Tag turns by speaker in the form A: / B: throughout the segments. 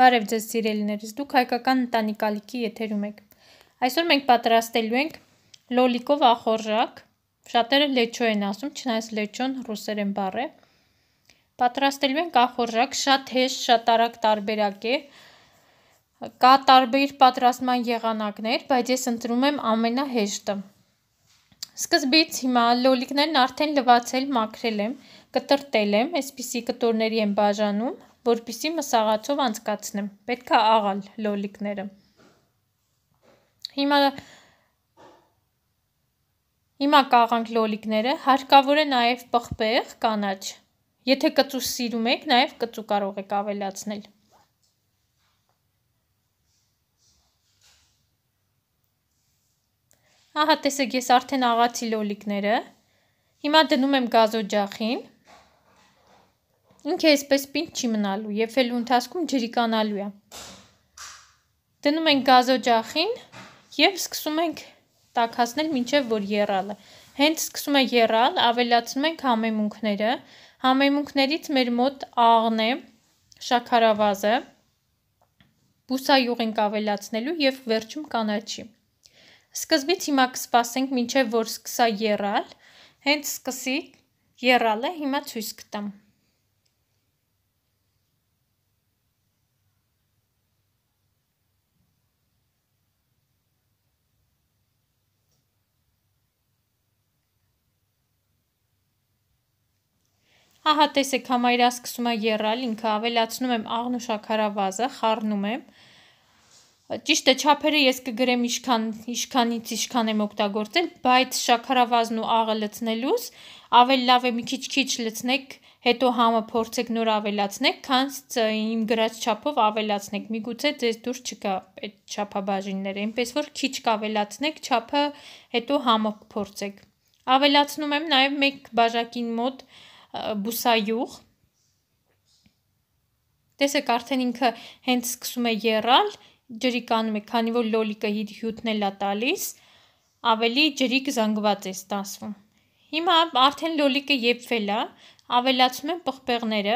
A: Բարև ձեզ սիրելիներս, դուք հայկական ընտանիքալիքի եթերում եք։ Այսօր մենք պատրաստելու ենք լոլիկով ախորժակ, շատերը լեչո են ասում, չնայած լեչոն ռուսերեն բառ է։ Պատրաստելու ենք ախորժակ, շատ հեշտ, շատ արագ տարբերակ է։ Կա տարբեր պատրաստման եղանակներ, բայց ես ընտրում եմ ամենահեշտը։ Սկզբից հիմա լոլիկներն արդեն լվացել, մաքրել եմ, կտրտել եմ, այսպիսի կտորների եմ բաժանում, որպիսի մսաղացով անցկացնեմ։ Պետք է աղալ լոլիկները։ Հիմա Հիմա կաղանք լոլիկները, հարկավոր է նաև պղպեղ կանաչ։ Եթե կծուս սիրում եք, նաև կծու կարող եք ավելացնել։ Ահա տեսեք ես արդեն աղացի լոլիկները։ Հիմա դնում եմ գազոջախին Ինքը այսպես պինդ չի մնալու, եփելու ընթացքում ջրիկանալու է։ Դնում ենք գազոջախին եւ սկսում ենք տաքացնել մինչեւ որ եռալը։ Հենց սկսում է եռալ, ավելացնում ենք համեմունքները։ Համեմունքներից մեր մոտ աղն է, շաքարավազը, բուսայուղ ենք ավելացնելու եւ վերջում կանաչի։ Սկզբից հիմա կսպասենք մինչեւ որ սկսա եռալ։ Հենց սկսի եռալը, հիմա ցույց կտամ։ Ահա տեսեք, համայրա սկսում է եռալ, ինքը ավելացնում եմ աղն ու շաքարավազը, խառնում եմ։ Ճիշտ է, չափերը ես կգրեմ ինչքան, ինչքանից ինչքան եմ օգտագործել, բայց շաքարավազն ու աղը լցնելուց ավելի լավ է մի քիչ-քիչ լցնեք, հետո համը փորձեք նոր ավելացնեք, քան իմ գրած չափով ավելացնեք։ Միգուցե ձեզ դուր չգա այդ չափաբաժինները, այնպես որ քիչ կավելացնեք չափը, հետո համը փորձեք։ Ավելացնում եմ նաև 1 բաժակին մոտ բուսայուղ։ Տեսեք, արդեն ինքը հենց սկսում է երալ, ջրի կանում է, քանի որ լոլիկը իր հյութն է լա տալիս, ավելի ջրիկ զանգված է ստացվում։ Հիմա արդեն լոլիկը եփվել է, ավելացում են պղպեղները։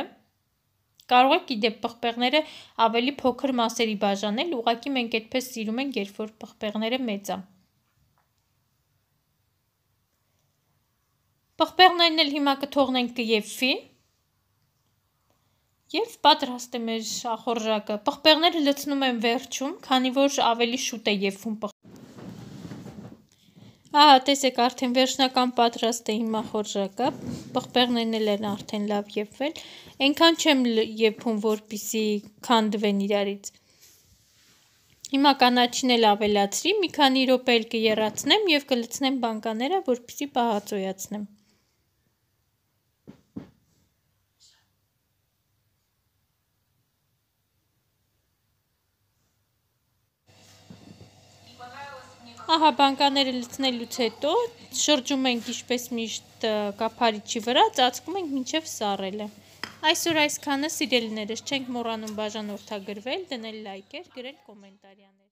A: Կարող եք իդեպ պղպեղները ավելի փոքր մասերի բաժանել, ուղղակի մենք այդպես սիրում ենք, երբ որ պղպեղները մեծ են։ Պղպեղներն էլ հիմա կթողնենք կեվֆի։ Եվ պատրաստ է մեր ախորժակը։ Պղպեղները լցնում եմ վերջում, քանի որ ավելի շուտ է եվում պղպեղ։ Ահա, տեսեք, արդեն վերջնական պատրաստ է իմ ախորժակը։ Պղպեղներն էլ են արդեն լավ եվվել։ Այնքան չեմ եփում, որպիսի քանդվեն իրարից։ Հիմա կանաչին էլ ավելացրի, մի քանի րոպե էլ կերացնեմ եւ կլցնեմ բանկաները, որպեսզի պահածոյացնեմ։ Ահա բանկաները լցնելուց հետո շրջում ենք ինչպես միշտ կափարիչի վրա, ծածկում ենք մինչև սառելը։ Այսօր այսքանը սիրելիներս, չենք մոռանում բաժանորդագրվել, դնել լայքեր, գրել կոմենտարիաներ։